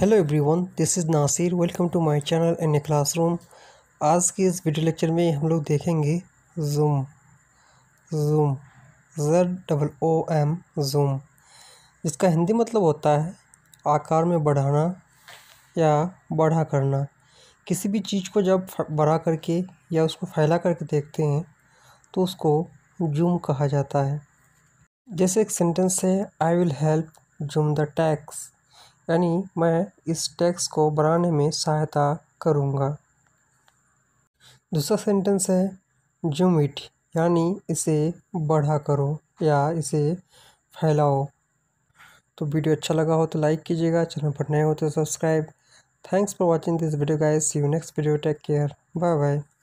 hello everyone this is Nasir welcome to my channel N A classroom आज के इस video lecture में हम लोग देखेंगे zoom zoom Z double O M zoom जिसका हिंदी मतलब होता है आकार में बढ़ाना या बढ़ा करना किसी भी चीज़ को जब बढ़ा करके या उसको फैला करके देखते हैं तो उसको जूम कहा जाता है जैसे एक सेंटेंस है I will help zoom the tax यानी मैं इस टैक्स को बढ़ाने में सहायता करूँगा दूसरा सेंटेंस है जूम इट यानी इसे बढ़ा करो या इसे फैलाओ तो वीडियो अच्छा लगा हो तो लाइक कीजिएगा चैनल पर नए हो तो subscribe thanks for watching this video guys see you next video take care bye bye